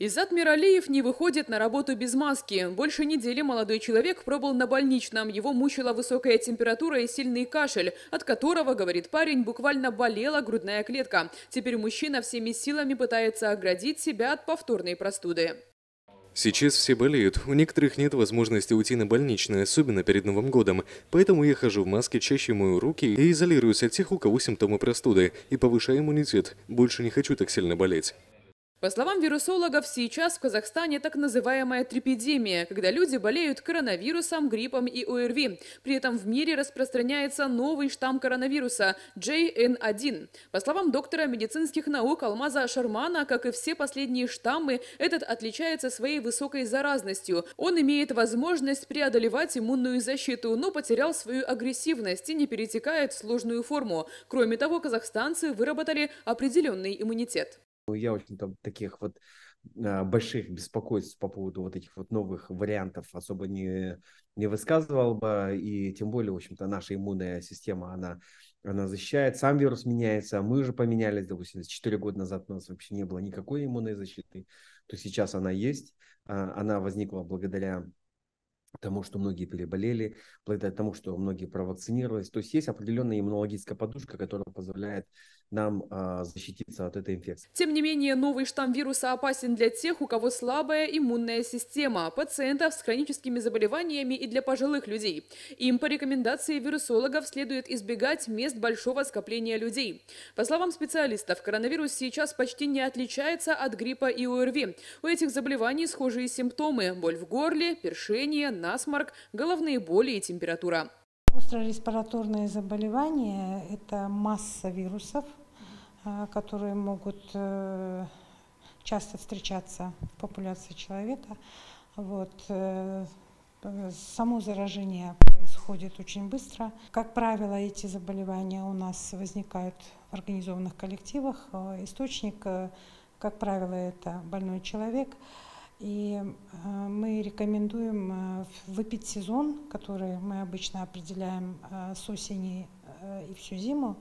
Иззад Миралиев не выходит на работу без маски. Больше недели молодой человек пробыл на больничном. Его мучила высокая температура и сильный кашель, от которого, говорит парень, буквально болела грудная клетка. Теперь мужчина всеми силами пытается оградить себя от повторной простуды. Сейчас все болеют, у некоторых нет возможности уйти на больничный, особенно перед Новым годом. Поэтому я хожу в маске, чаще мою руки и изолируюсь от тех, у кого симптомы простуды, и повышаю иммунитет. Больше не хочу так сильно болеть. По словам вирусологов, сейчас в Казахстане так называемая трипедемия, когда люди болеют коронавирусом, гриппом и ОРВИ. При этом в мире распространяется новый штамм коронавируса – JN1. По словам доктора медицинских наук Алмаза Шармана, как и все последние штаммы, этот отличается своей высокой заразностью. Он имеет возможность преодолевать иммунную защиту, но потерял свою агрессивность и не перетекает в сложную форму. Кроме того, казахстанцы выработали определенный иммунитет. Ну, я очень там таких вот а, больших беспокойств по поводу вот этих вот новых вариантов особо не, не высказывал бы, и тем более, в общем-то, наша иммунная система, она, она защищает, сам вирус меняется, мы уже поменялись, допустим, 4 года назад у нас вообще не было никакой иммунной защиты, то сейчас она есть, а, она возникла благодаря тому, что многие переболели, благодаря тому, что многие провакцинировались. То есть есть определенная иммунологическая подушка, которая позволяет нам а, защититься от этой инфекции. Тем не менее, новый штамм вируса опасен для тех, у кого слабая иммунная система, пациентов с хроническими заболеваниями и для пожилых людей. Им по рекомендации вирусологов следует избегать мест большого скопления людей. По словам специалистов, коронавирус сейчас почти не отличается от гриппа и ОРВИ. У этих заболеваний схожие симптомы – боль в горле, першение, насморк, головные боли и температура. Остро-респираторные заболевания – это масса вирусов – а, которые могут э, часто встречаться в популяции человека. Вот. Э, само заражение происходит очень быстро. Как правило, эти заболевания у нас возникают в организованных коллективах. Э, источник, как правило, это больной человек. И мы рекомендуем выпить сезон, который мы обычно определяем с осени и всю зиму,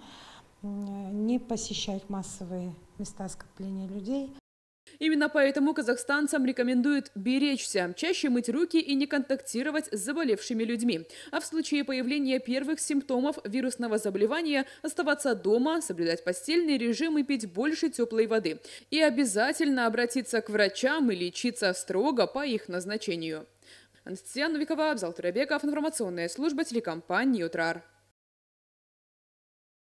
Э, не посещать массовые места скопления людей. Именно поэтому казахстанцам рекомендуют беречься, чаще мыть руки и не контактировать с заболевшими людьми. А в случае появления первых симптомов вирусного заболевания оставаться дома, соблюдать постельный режим и пить больше теплой воды. И обязательно обратиться к врачам и лечиться строго по их назначению. Анастасия Новикова, Абзал Турабеков, информационная служба телекомпании «Утрар».